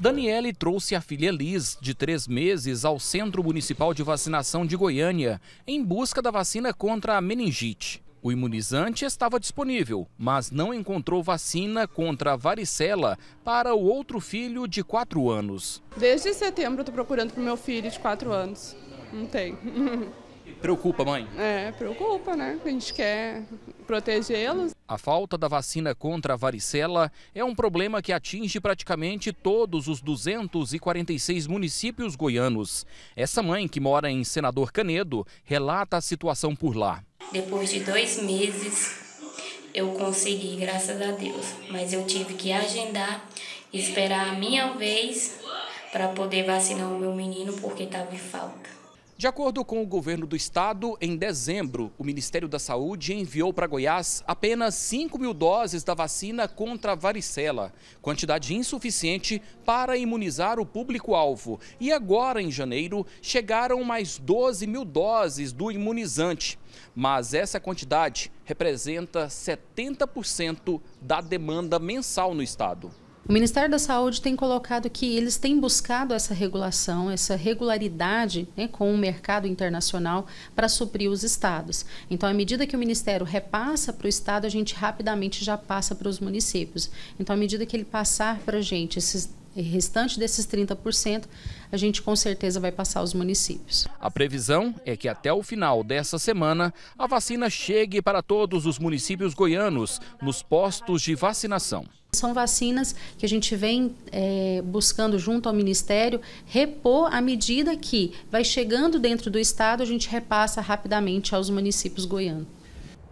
Daniele trouxe a filha Liz, de três meses, ao Centro Municipal de Vacinação de Goiânia, em busca da vacina contra a meningite. O imunizante estava disponível, mas não encontrou vacina contra a varicela para o outro filho de quatro anos. Desde setembro estou procurando para o meu filho de quatro anos. Não tem. Preocupa, mãe? É, preocupa, né? A gente quer protegê-los. A falta da vacina contra a varicela é um problema que atinge praticamente todos os 246 municípios goianos. Essa mãe, que mora em Senador Canedo, relata a situação por lá. Depois de dois meses, eu consegui, graças a Deus. Mas eu tive que agendar, esperar a minha vez para poder vacinar o meu menino porque estava em falta. De acordo com o governo do estado, em dezembro, o Ministério da Saúde enviou para Goiás apenas 5 mil doses da vacina contra a varicela, quantidade insuficiente para imunizar o público-alvo. E agora, em janeiro, chegaram mais 12 mil doses do imunizante. Mas essa quantidade representa 70% da demanda mensal no estado. O Ministério da Saúde tem colocado que eles têm buscado essa regulação, essa regularidade né, com o mercado internacional para suprir os estados. Então, à medida que o Ministério repassa para o estado, a gente rapidamente já passa para os municípios. Então, à medida que ele passar para a gente esses eh, restante desses 30%, a gente com certeza vai passar aos municípios. A previsão é que até o final dessa semana a vacina chegue para todos os municípios goianos nos postos de vacinação. São vacinas que a gente vem é, buscando junto ao Ministério repor à medida que vai chegando dentro do Estado, a gente repassa rapidamente aos municípios goianos.